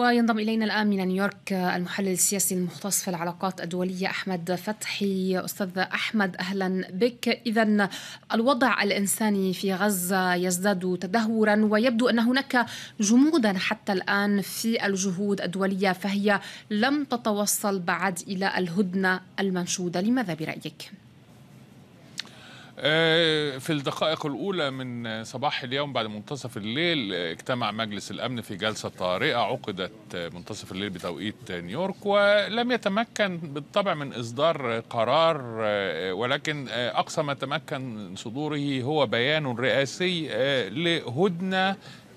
وينضم إلينا الآن من نيويورك المحلل السياسي المختص في العلاقات الدولية أحمد فتحي أستاذ أحمد أهلا بك إذا الوضع الإنساني في غزة يزداد تدهورا ويبدو أن هناك جمودا حتى الآن في الجهود الدولية فهي لم تتوصل بعد إلى الهدنة المنشودة لماذا برأيك؟ آه، في الدقائق الأولى من صباح اليوم بعد منتصف الليل اجتمع مجلس الأمن في جلسة طارئة عقدت منتصف الليل بتوقيت نيويورك ولم يتمكن بالطبع من إصدار قرار آه، ولكن آه، أقصى ما تمكن صدوره هو بيان رئاسي لهدنة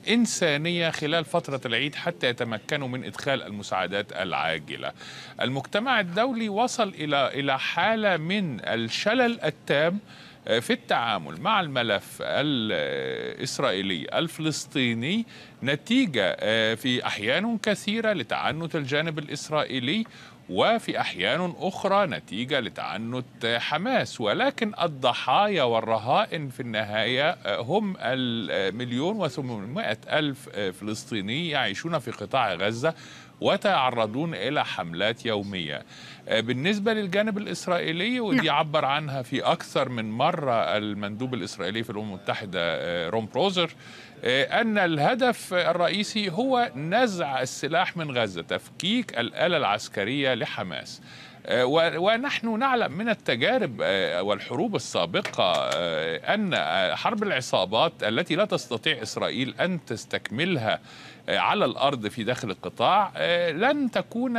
إنسانية خلال فترة العيد حتى يتمكنوا من إدخال المساعدات العاجلة المجتمع الدولي وصل إلى إلى حالة من الشلل التام آه، في التعامل مع الملف الإسرائيلي الفلسطيني نتيجة آه، في أحيان كثيرة لتعنت الجانب الإسرائيلي وفي أحيان أخرى نتيجة لتعنت حماس ولكن الضحايا والرهائن في النهاية آه، هم المليون وثمانمائة ألف آه، فلسطيني يعيشون في قطاع غزة وتعرضون إلى حملات يومية آه، بالنسبة للجانب الإسرائيلي ودي نعم. عبر عنها في أكثر من مرة المندوب الإسرائيلي في الأمم المتحدة روم بروزر أن الهدف الرئيسي هو نزع السلاح من غزة تفكيك الآلة العسكرية لحماس آه، ونحن نعلم من التجارب آه، والحروب السابقة آه، أن حرب العصابات التي لا تستطيع إسرائيل أن تستكملها على الأرض في داخل القطاع لن تكون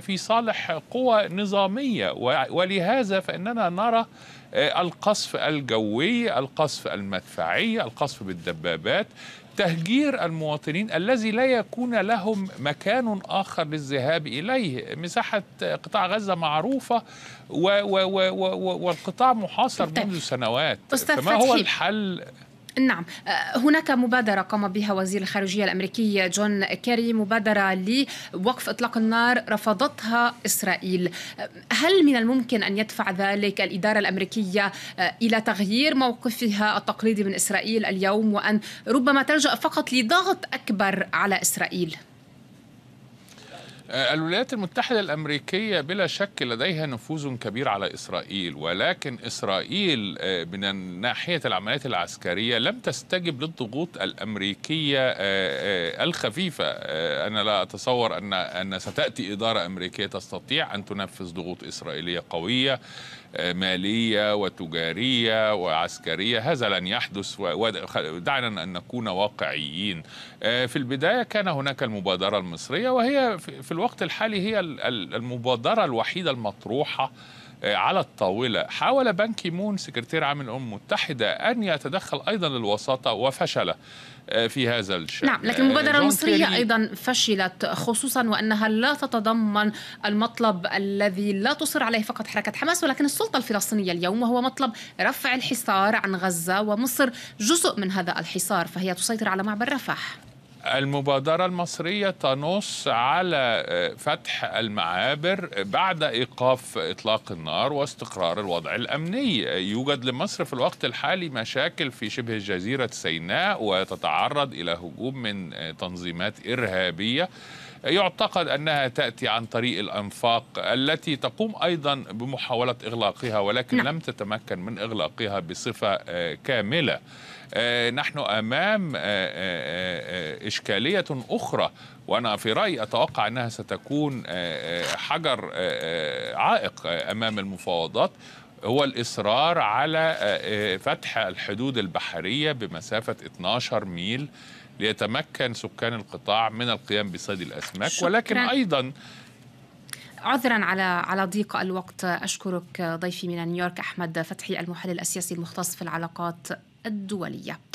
في صالح قوى نظامية ولهذا فإننا نرى القصف الجوي القصف المدفعي القصف بالدبابات تهجير المواطنين الذي لا يكون لهم مكان آخر للذهاب إليه مساحة قطاع غزة معروفة و و و و والقطاع محاصر طيب. منذ سنوات فما هو الحل نعم آه، هناك مبادرة قام بها وزير الخارجية الأمريكي جون كيري مبادرة لوقف إطلاق النار رفضتها إسرائيل آه، هل من الممكن أن يدفع ذلك الإدارة الأمريكية آه، إلى تغيير موقفها التقليدي من إسرائيل اليوم وأن ربما تلجأ فقط لضغط أكبر على إسرائيل؟ آه، الولايات المتحدة الأمريكية بلا شك لديها نفوذ كبير على إسرائيل ولكن إسرائيل آه، من ناحية العمليات العسكرية لم تستجب للضغوط الأمريكية آه، الخفيفة أنا لا أتصور أن أن ستأتي إدارة أمريكية تستطيع أن تنفذ ضغوط إسرائيلية قوية مالية وتجارية وعسكرية هذا لن يحدث ودعنا أن نكون واقعيين في البداية كان هناك المبادرة المصرية وهي في الوقت الحالي هي المبادرة الوحيدة المطروحة آه، على الطاولة حاول بان كيمون سكرتير عام الأمم المتحدة أن يتدخل أيضا للوساطة وفشل آه، في هذا الشأن نعم لكن المبادرة آه، المصرية أيضا فشلت خصوصا وأنها لا تتضمن المطلب الذي لا تصر عليه فقط حركة حماس ولكن السلطة الفلسطينية اليوم وهو مطلب رفع الحصار عن غزة ومصر جزء من هذا الحصار فهي تسيطر على معبر رفح المبادرة المصرية تنص على آه، فتح المعابر بعد إيقاف إطلاق النار واستقرار الوضع الأمني يوجد لمصر في الوقت الحالي مشاكل في شبه جزيرة سيناء وتتعرض إلى هجوم من آه، تنظيمات إرهابية يعتقد أنها تأتي عن طريق الأنفاق التي تقوم أيضا بمحاولة إغلاقها ولكن نعم. لم تتمكن من إغلاقها بصفة آه، كاملة نحن أمام إشكالية أخرى وأنا في رأيي أتوقع أنها ستكون آه، آه، حجر آه، عائق أمام المفاوضات هو الإصرار على فتح الحدود البحرية بمسافة 12 ميل ليتمكن سكان القطاع من القيام بصيد الأسماك ولكن أيضا عذرا على على ضيق الوقت اشكرك ضيفي من نيويورك احمد فتحي المحلل السياسي المختص في العلاقات الدوليه